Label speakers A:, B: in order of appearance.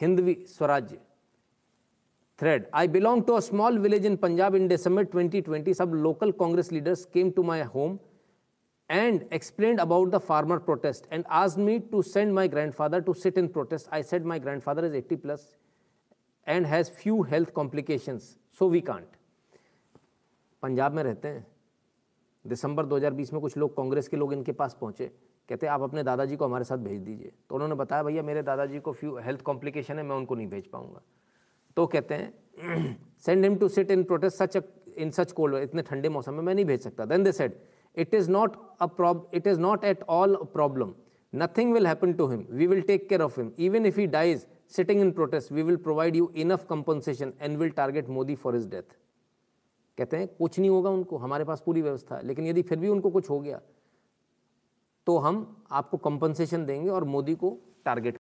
A: Hindvi Swarajya thread. I belong to a small village in Punjab in December 2020. Some local Congress leaders came to my home and explained about the farmer protest and asked me to send my grandfather to sit in protest. I said my grandfather is 80 plus and has few health complications, so we can't. Punjab में रहते हैं दिसंबर 2020 में कुछ लोग कांग्रेस के लोग इनके पास पहुंचे कहते आप अपने दादाजी को हमारे साथ भेज दीजिए तो उन्होंने बताया भैया मेरे दादाजी को फ्यू हेल्थ कॉम्प्लिकेशन है मैं उनको नहीं भेज पाऊँगा तो कहते हैं send him to sit in protest such in such cold इतने ठंडे मौसम में मैं नहीं भेज सकता then they said it is not a prob it is not at all a problem nothing will happen to him we will take care of him even if he dies sitting in protest we will provide you enough compensation and will target Modi for his death कहते हैं कुछ नहीं होगा उनको हमारे पास पूरी व्यवस्था है लेकिन यदि फिर भी उनको कुछ हो गया तो हम आपको कंपनसेशन देंगे और मोदी को टारगेट